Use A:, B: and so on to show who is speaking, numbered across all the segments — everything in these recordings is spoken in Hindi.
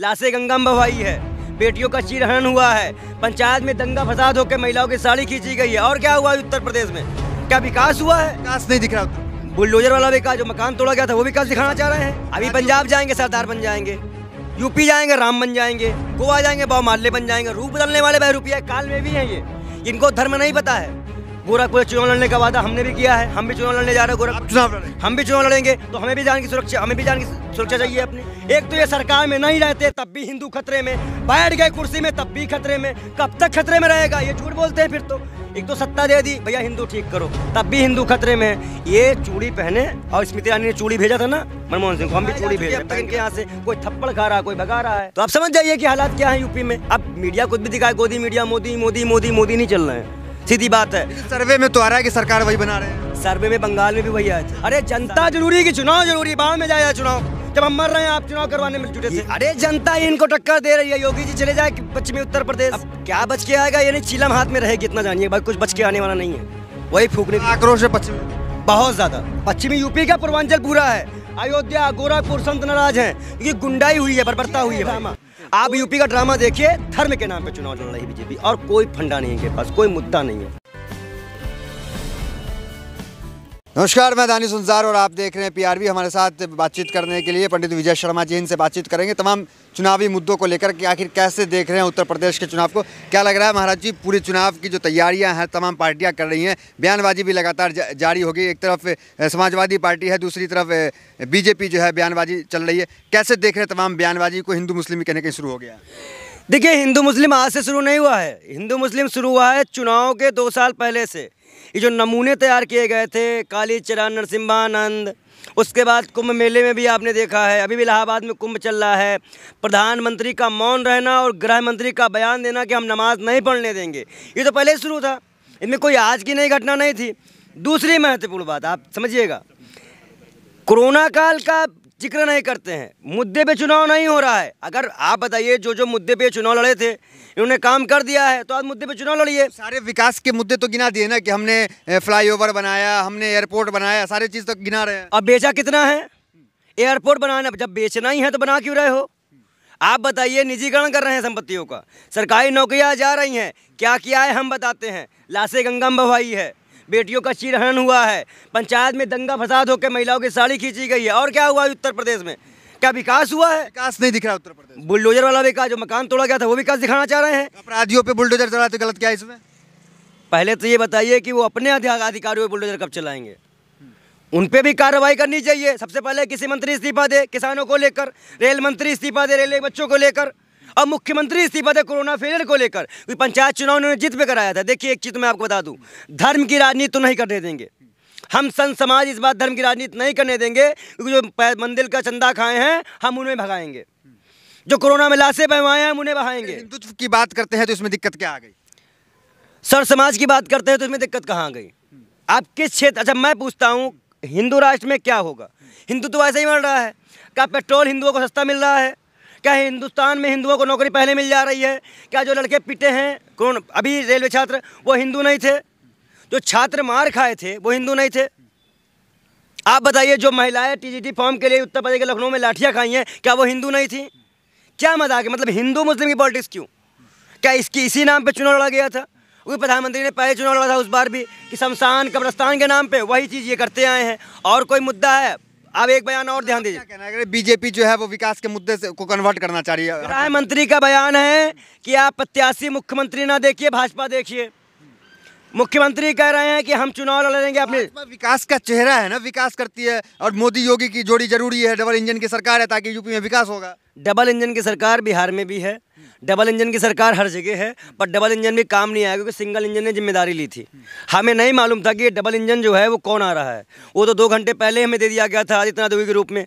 A: लाशें गंगा में है बेटियों का चीरहरण हुआ है पंचायत में दंगा फसाद होकर महिलाओं की साड़ी खींची गई है और क्या हुआ उत्तर प्रदेश में क्या विकास हुआ है विकास नहीं दिख रहा बुलडोजर वाला विकास जो मकान तोड़ा गया था वो विकास दिखाना चाह रहे हैं अभी पंजाब जाएंगे सरदार बन जाएंगे यूपी जाएंगे राम बन जाएंगे गोवा जाएंगे माले बन जाएंगे रूप बदलने वाले भाई रुपया काल में भी हैं ये इनको धर्म नहीं पता है गोरखपुर चुनाव लड़ने का वादा हमने भी किया है हम भी चुनाव लड़ने जा रहे हैं गोरखपुर चुनाव हम भी चुनाव लड़ेंगे तो हमें भी जान की सुरक्षा हमें भी जान की सुरक्षा चाहिए अपनी एक तो ये सरकार में नहीं रहते तब भी हिंदू खतरे में बैठ गए कुर्सी में तब भी खतरे में कब तक खतरे में रहेगा ये झूठ बोलते हैं फिर तो एक तो सत्ता दे दी भैया हिंदू ठीक करो तब भी हिंदू खतरे में है ये चूड़ी पहने और स्मृति ईरानी ने चूड़ी भेजा था ना मनमोहन सिंह को हम भी हाँ, चूड़ी भेजे अब तक इनके यहाँ से कोई थप्पड़ खा रहा कोई भगा रहा है तो आप समझ जाइए कि हालात क्या है यूपी में अब मीडिया कुछ भी दिखाए गोदी मीडिया मोदी मोदी मोदी मोदी नहीं चल रहे हैं सीधी बात है सर्वे में तो आ रहा है कि सरकार वही बना रहे हैं सर्वे में बंगाल में भी वही आया अरे जनता जरूरी है की चुनाव जरूरी बाढ़ में जाया चुनाव जब हम मर रहे हैं आप चुनाव करवाने में जुटे थे अरे जनता ही इनको टक्कर दे रही है योगी जी चले जाए पश्चिमी उत्तर प्रदेश अब क्या बच के आएगा ये नहीं चीलम हाथ में रहेगी इतना जानिए भाई कुछ बच के आने वाला नहीं है वही फूकने आक्रोश है पश्चिम बहुत ज्यादा पश्चिमी यूपी का पूर्वांचल पूरा है अयोध्या गोरखपुर संत नाराज है ये गुंडाई हुई है बरबरता हुई है ड्रामा आप यूपी का ड्रामा देखिए धर्म के नाम पे चुनाव लड़ रही है बीजेपी और कोई फंडा नहीं है इनके पास कोई मुद्दा नहीं है नमस्कार मैं दानिश अंसार
B: और आप देख रहे हैं पीआरवी हमारे साथ बातचीत करने के लिए पंडित विजय शर्मा जी इनसे बातचीत करेंगे तमाम चुनावी मुद्दों को लेकर कि आखिर कैसे देख रहे हैं उत्तर प्रदेश के चुनाव को क्या लग रहा है महाराज जी पूरे चुनाव की जो तैयारियां हैं तमाम पार्टियां कर रही हैं बयानबाजी भी लगातार जारी होगी एक तरफ समाजवादी पार्टी है दूसरी तरफ बीजेपी जो है बयानबाजी चल रही है कैसे देख रहे हैं तमाम बयानबाजी को हिंदू
A: मुस्लिम कहने के शुरू हो गया देखिए हिंदू मुस्लिम आज से शुरू नहीं हुआ है हिंदू मुस्लिम शुरू हुआ है चुनाव के दो साल पहले से ये जो नमूने तैयार किए गए थे काली चरण नरसिम्हानंद उसके बाद कुंभ मेले में भी आपने देखा है अभी भी इलाहाबाद में कुंभ चल रहा है प्रधानमंत्री का मौन रहना और गृह मंत्री का बयान देना कि हम नमाज नहीं पढ़ने देंगे ये तो पहले शुरू था इनमें कोई आज की नई घटना नहीं थी दूसरी महत्वपूर्ण बात आप समझिएगा कोरोना काल का जिक्र नहीं करते हैं मुद्दे पे चुनाव नहीं हो रहा है अगर आप बताइए जो जो मुद्दे पे चुनाव लड़े थे इन्होंने काम कर दिया है तो आज मुद्दे पे चुनाव लड़िए सारे
B: विकास के मुद्दे तो गिना दिए ना कि हमने फ्लाईओवर बनाया हमने एयरपोर्ट बनाया सारे चीज़ तो गिना
A: रहे हैं अब बेचा कितना है एयरपोर्ट बनाना जब बेचना ही है तो बना क्यों रहे हो आप बताइए निजीकरण कर रहे हैं संपत्तियों का सरकारी नौकरियां जा रही हैं क्या किया है हम बताते हैं लाशें गंगा में बवाई है बेटियों का चिरहन हुआ है पंचायत में दंगा फसाद होकर महिलाओं की साड़ी खींची गई है और क्या हुआ है उत्तर प्रदेश में क्या विकास हुआ है विकास नहीं दिख रहा उत्तर प्रदेश बुलडोजर वाला विकास जो मकान तोड़ा गया था वो विकास दिखाना चाह रहे हैं अपराधियों पर बुलडोजर चलाते गलत क्या है इसमें पहले तो ये बताइए कि वो अपने अधिकारियों पर बुलडोजर कब चलाएंगे उन पे भी कार्रवाई करनी चाहिए सबसे पहले किसी मंत्री इस्तीफा दे किसानों को लेकर रेल मंत्री इस्तीफा दे रेलवे बच्चों को लेकर अब मुख्यमंत्री इस्तीफा दे कोरोना फेलियर को लेकर पंचायत चुनाव उन्होंने जीत पे कराया था देखिए एक चीज़ तो मैं आपको बता दूँ धर्म की राजनीति तो नहीं करने देंगे हम संत समाज इस बार धर्म की राजनीति नहीं करने देंगे क्योंकि जो मंदिर का चंदा खाए हैं हम उन्हें भगाएंगे जो कोरोना में लाशें बहवाए हैं हम उन्हें बहाएंगे हिंदुत्व की बात करते हैं तो इसमें दिक्कत क्या आ गई सर समाज की बात करते हैं तो इसमें दिक्कत कहाँ आ गई आप किस क्षेत्र अच्छा मैं पूछता हूँ हिंदू राष्ट्र में क्या होगा हिंदुत्व तो ऐसे ही बढ़ रहा है क्या पेट्रोल हिंदुओं को सस्ता मिल रहा है क्या हिंदुस्तान में हिंदुओं को नौकरी पहले मिल जा रही है क्या जो लड़के पिटे हैं कौन अभी रेलवे छात्र वो हिंदू नहीं थे जो छात्र मार खाए थे वो हिंदू नहीं थे आप बताइए जो महिलाएं टीजीटी फॉर्म के लिए उत्तर प्रदेश के लखनऊ में लाठियाँ खाई हैं क्या वो हिंदू नहीं थी क्या मजाक है मतलब हिंदू मुस्लिम की पॉलिटिक्स क्यों क्या इसकी इसी नाम पर चुनाव लड़ा गया था क्योंकि प्रधानमंत्री ने पहले चुनाव लड़ा था उस बार भी कि शमशान कब्रस्तान के नाम पर वही चीज़ ये करते आए हैं और कोई मुद्दा है अब एक बयान और ध्यान दीजिए बीजेपी जो है वो विकास के मुद्दे से को कन्वर्ट करना चाहिए गृह मंत्री का बयान है कि आप प्रत्याशी मुख्यमंत्री ना देखिए भाजपा देखिए मुख्यमंत्री कह रहे हैं कि हम चुनाव लड़ेंगे अपने विकास का चेहरा है ना विकास करती है और मोदी योगी की जोड़ी जरूरी है डबल इंजन की सरकार है ताकि यूपी में विकास होगा डबल इंजन की सरकार बिहार में भी है डबल इंजन की सरकार हर जगह है पर डबल इंजन भी काम नहीं आया क्योंकि सिंगल इंजन ने जिम्मेदारी ली थी हमें नहीं मालूम था कि ये डबल इंजन जो है वो कौन आ रहा है वो तो दो घंटे पहले हमें दे दिया गया था आदित्यनाथ योगी के रूप में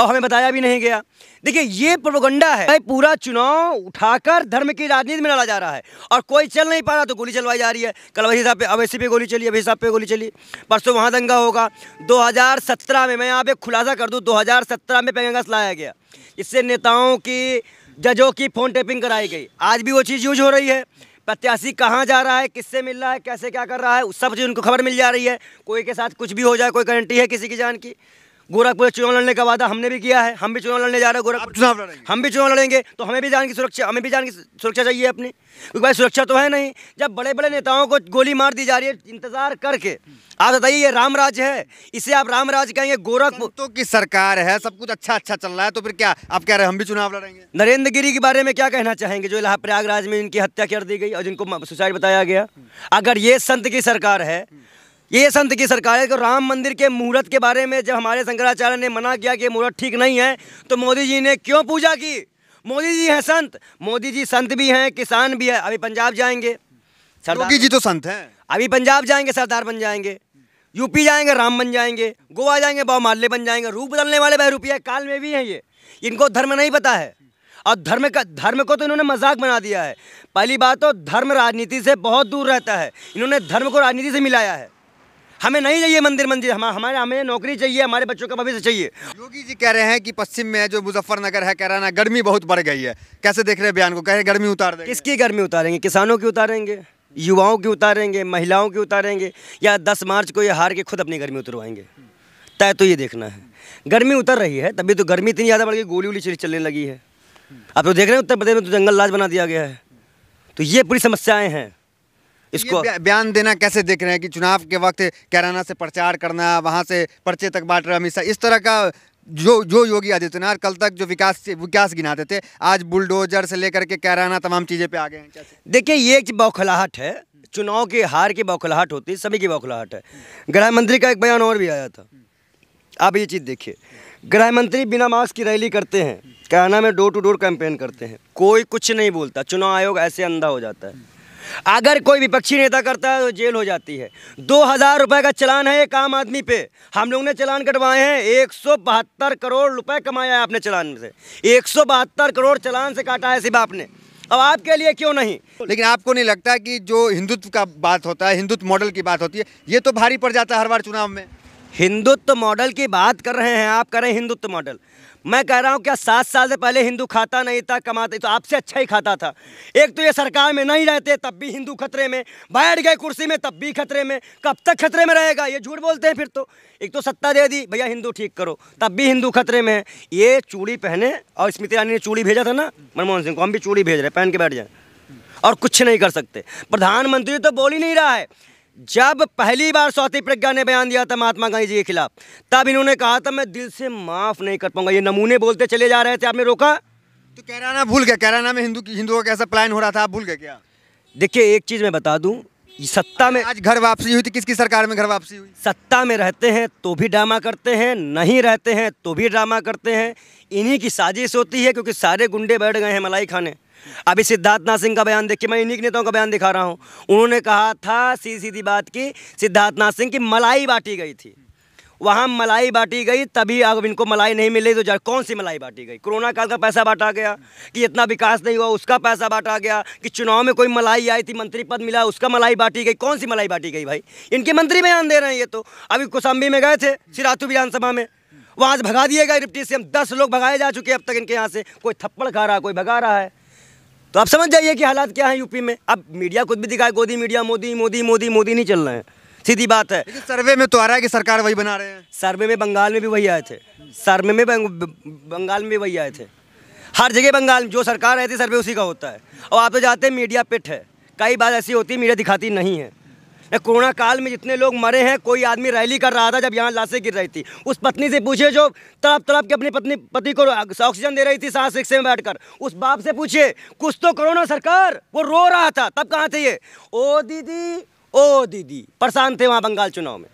A: और हमें बताया भी नहीं गया देखिए ये प्रोगंडा है पूरा चुनाव उठाकर धर्म की राजनीति में लड़ा जा रहा है और कोई चल नहीं पा रहा तो गोली चलवाई जा रही है कल वही साहब पे अवैसी पे गोली चली अभी साहब पे गोली चली परसों वहाँ दंगा होगा 2017 में मैं यहाँ पे खुलासा कर दूँ 2017 में पेंगस लाया गया इससे नेताओं की जजों की फ़ोन टेपिंग कराई गई आज भी वो चीज़ यूज हो रही है प्रत्याशी कहाँ जा रहा है किससे मिल रहा है कैसे क्या कर रहा है उस सब चीज़ उनको खबर मिल जा रही है कोई के साथ कुछ भी हो जाए कोई गारंटी है किसी की जान की गोरखपुर चुनाव लड़ने का वादा हमने भी किया है हम भी चुनाव लड़ने जा रहे हैं गोरखपुर चुनाव हम भी चुनाव लड़ेंगे तो हमें भी जान की सुरक्षा हमें भी जान की सुरक्षा चाहिए अपनी क्योंकि भाई सुरक्षा तो है नहीं जब बड़े बड़े नेताओं को गोली मार दी जा रही है इंतजार करके आप बताइए ये राम राज्य है इसे आप राम राज्य कहेंगे गोरखपुर तो की सरकार है सब कुछ अच्छा अच्छा चल रहा है तो फिर क्या आप कह रहे हैं हम भी चुनाव लड़ेंगे नरेंद्र गिरी के बारे में क्या कहना चाहेंगे जो प्रयागराज में इनकी हत्या कर दी गई और जिनको सुसाइड बताया गया अगर ये संत की सरकार है ये संत की सरकार है तो राम मंदिर के मुहूर्त के बारे में जब हमारे शंकराचार्य ने मना किया कि मुहूर्त ठीक नहीं है तो मोदी जी ने क्यों पूजा की मोदी जी हैं संत मोदी जी संत भी हैं किसान भी है अभी पंजाब जाएंगे योगी जी तो संत हैं अभी पंजाब जाएंगे सरदार बन जाएंगे यूपी जाएंगे राम बन जाएंगे गोवा जाएंगे माले बन जाएंगे रूप बदलने वाले बहरूपिया काल में भी हैं ये इनको धर्म नहीं पता है और धर्म का धर्म को तो इन्होंने मजाक बना दिया है पहली बात तो धर्म राजनीति से बहुत दूर रहता है इन्होंने धर्म को राजनीति से मिलाया है हमें नहीं चाहिए मंदिर मंदिर हम हमारे हमें नौकरी चाहिए हमारे बच्चों का भविष्य चाहिए योगी जी कह रहे हैं कि पश्चिम में जो मुजफ्फरनगर है कह रहा ना गर्मी बहुत बढ़ गई है कैसे देख रहे हैं बयान को कह रहे गर्मी उतार देंगे किसकी गर्मी उतारेंगे किसानों की उतारेंगे युवाओं की उतारेंगे महिलाओं की उतारेंगे या दस मार्च को ये हार के खुद अपनी गर्मी उतरवाएंगे तय तो ये देखना है गर्मी उतर रही है तभी तो गर्मी इतनी ज़्यादा बढ़ गई गोली उली चली चलने लगी है आप तो देख रहे हैं उत्तर प्रदेश में तो जंगल लाज बना दिया गया है तो ये पूरी समस्याएं हैं इसको
B: बयान देना कैसे देख रहे हैं कि चुनाव के वक्त कैराना से प्रचार करना वहाँ से पर्चे तक बांट रहा अमित शाह इस तरह का जो जो योगी आदित्यनाथ कल तक जो विकास विकास गिनाते थे आज
A: बुलडोजर से लेकर के कैराना तमाम चीज़ें पे आ गए हैं देखिए ये एक बौखलाहट है चुनाव के हार की बौखलाहट होती है सभी की बौखलाहट है गृह मंत्री का एक बयान और भी आया था आप ये चीज़ देखिए गृह मंत्री बिना मास्क की रैली करते हैं कैराना में डोर टू डोर कैंपेन करते हैं कोई कुछ नहीं बोलता चुनाव आयोग ऐसे अंधा हो जाता है अगर कोई विपक्षी नेता करता है तो जेल हो जाती है दो हज़ार रुपये का चलान है एक आम आदमी पे हम लोग ने चलान कटवाए हैं एक सौ बहत्तर करोड़ रुपए कमाया है आपने चलान से एक सौ बहत्तर करोड़ चलान से काटा है सिर्फ आपने अब आपके लिए क्यों नहीं लेकिन आपको नहीं लगता कि जो हिंदुत्व का बात होता है हिंदुत्व मॉडल की बात होती है ये तो भारी पड़ जाता है हर बार चुनाव में हिंदुत्व मॉडल की बात कर रहे हैं आप कर रहे हैं हिंदुत्व मॉडल मैं कह रहा हूँ क्या सात साल से पहले हिंदू खाता नहीं था कमाते तो आपसे अच्छा ही खाता था एक तो ये सरकार में नहीं रहते तब भी हिंदू खतरे में बैठ गए कुर्सी में तब भी खतरे में कब तक खतरे में रहेगा ये झूठ बोलते हैं फिर तो एक तो सत्ता दे दी भैया हिंदू ठीक करो तब भी हिंदू खतरे में है ये चूड़ी पहने और स्मृति ईरानी ने चूड़ी भेजा था ना मनमोहन सिंह को हम भी चूड़ी भेज रहे पहन के बैठ जाए और कुछ नहीं कर सकते प्रधानमंत्री तो बोल ही नहीं रहा है जब पहली बार स्वाति प्रज्ञा ने बयान दिया था महात्मा गांधी जी के खिलाफ तब इन्होंने कहा था मैं दिल से माफ़ नहीं कर पाऊंगा ये नमूने बोलते चले जा रहे थे आपने रोका तो कैराना भूल गया कैराना में हिंदू हिंदुओं का कैसा प्लान हो रहा था आप भूल गए क्या देखिए एक चीज़ मैं बता दूं सत्ता में आज घर वापसी हुई थी किसकी सरकार में घर वापसी हुई सत्ता में रहते हैं तो भी ड्रामा करते हैं नहीं रहते हैं तो भी ड्रामा करते हैं इन्हीं की साजिश होती है क्योंकि सारे गुंडे बैठ गए हैं मलाई खाने अभी सिद्धार्थनाथ सिंह का बयान देखिए मैं इन्हीं के नेताओं का बयान दिखा रहा हूँ उन्होंने कहा था सीधी सीधी बात की सिद्धार्थनाथ सिंह की मलाई बांटी गई थी वहाँ मलाई बांटी गई तभी अब इनको मलाई नहीं मिली तो कौन सी मलाई बांटी गई कोरोना काल का पैसा बांटा गया कि इतना विकास नहीं हुआ उसका पैसा बांटा गया कि चुनाव में कोई मलाई आई थी मंत्री पद मिला उसका मलाई बांटी गई कौन सी मलाई बांटी गई भाई इनके मंत्री बयान दे रहे हैं ये तो अभी कोसाम्बी में गए थे सिरातू विधानसभा में वहाँ से भगा दिए गए डिप्टी सी दस लोग भगाए जा चुके हैं अब तक इनके यहाँ से कोई थप्पड़ खा रहा कोई भगा रहा है तो आप समझ जाइए कि हालात क्या है यूपी में अब मीडिया खुद भी दिखाए गोदी मीडिया मोदी मोदी मोदी मोदी नहीं चल रहे हैं सीधी बात है सर्वे में तो आ रहा है कि सरकार वही बना रहे हैं सर्वे में बंगाल में भी वही आए थे सर्वे में बंगाल में भी वही आए थे हर जगह बंगाल में जो सरकार रहती है सर्वे उसी का होता है और आप तो जाते हैं मीडिया पिट है कई बार ऐसी होती है मीडिया दिखाती नहीं है कोरोना काल में जितने लोग मरे हैं कोई आदमी रैली कर रहा था जब यहाँ लाशें गिर रही थी उस पत्नी से पूछे जो तड़प तड़प के अपनी पत्नी पति को ऑक्सीजन दे रही थी सांस रिक्शे में बैठकर उस बाप से पूछे कुछ तो करो ना सरकार वो रो रहा था तब कहाँ थे ये ओ दीदी ओ दीदी परेशान थे वहाँ बंगाल चुनाव में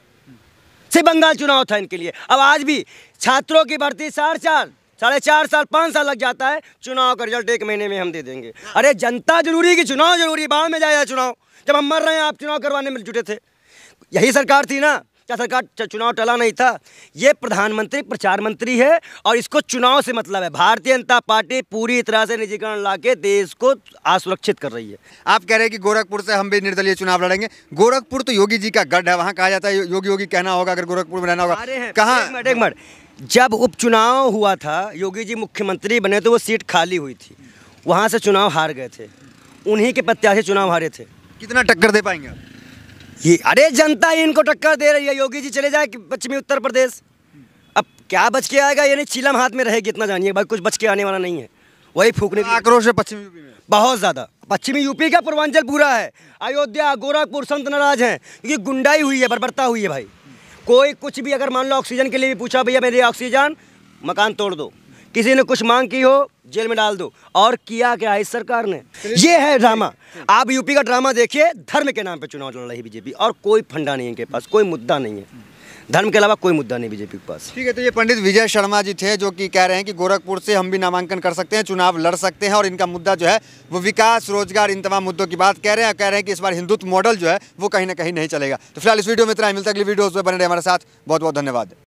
A: सिर्फ बंगाल चुनाव था इनके लिए अब आज भी छात्रों की भर्ती चार चार साढ़े चार साल पाँच साल लग जाता है चुनाव का रिजल्ट एक महीने में हम दे देंगे अरे जनता जरूरी कि चुनाव जरूरी बाद में जाएगा चुनाव जब हम मर रहे हैं आप चुनाव करवाने में जुटे थे यही सरकार थी ना क्या सरकार चुनाव टला नहीं था ये प्रधानमंत्री प्रचार मंत्री है और इसको चुनाव से मतलब है भारतीय जनता पार्टी पूरी तरह से निजीकरण ला के देश को असुरक्षित कर रही है आप कह रहे हैं कि गोरखपुर से हम भी निर्दलीय चुनाव लड़ेंगे गोरखपुर तो योगी जी का गढ़ है वहाँ कहा जाता है योगी योगी कहना होगा अगर गोरखपुर में रहना होगा कहाँ एक मिनट जब उपचुनाव हुआ था योगी जी मुख्यमंत्री बने तो वो सीट खाली हुई थी वहाँ से चुनाव हार गए थे उन्हीं के प्रत्याशी चुनाव हारे थे कितना टक्कर दे पाएंगे आप ये अरे जनता ही इनको टक्कर दे रही है योगी जी चले जाए पश्चिमी उत्तर प्रदेश अब क्या बच के आएगा यानी चिलम हाथ में रहेगी इतना जानिए भाई कुछ बच के आने वाला नहीं है वही फूकने आक्रोश है पश्चिमी यूपी में बहुत ज़्यादा पश्चिमी यूपी का पूर्वांचल पूरा है अयोध्या गोरखपुर संत नाराज है क्योंकि गुंडाई हुई है बर्बरता हुई है भाई कोई कुछ भी अगर मान लो ऑक्सीजन के लिए भी पूछा भैया मेरी ऑक्सीजन मकान तोड़ दो किसी ने कुछ मांग की हो जेल में डाल दो और किया क्या इस सरकार ने ये है ड्रामा आप यूपी का ड्रामा देखिए धर्म के नाम पे चुनाव लड़ रही बीजेपी और कोई फंडा नहीं है इनके पास कोई मुद्दा नहीं है धर्म के अलावा कोई मुद्दा नहीं बीजेपी के पास
B: ठीक है तो ये पंडित विजय शर्मा जी थे जो कि कह रहे हैं कि गोरखपुर से हम भी नामांकन कर सकते हैं चुनाव लड़ सकते हैं और इनका मुद्दा जो है वो विकास रोजगार इन तमाम मुद्दों की बात कह रहे हैं कह रहे हैं कि इस बार हिंदुत्व मॉडल जो है वो कहीं ना कहीं नहीं चलेगा तो फिलहाल इस वीडियो में इतना मिलता अगली वीडियो बने रहे हमारे साथ बहुत बहुत धन्यवाद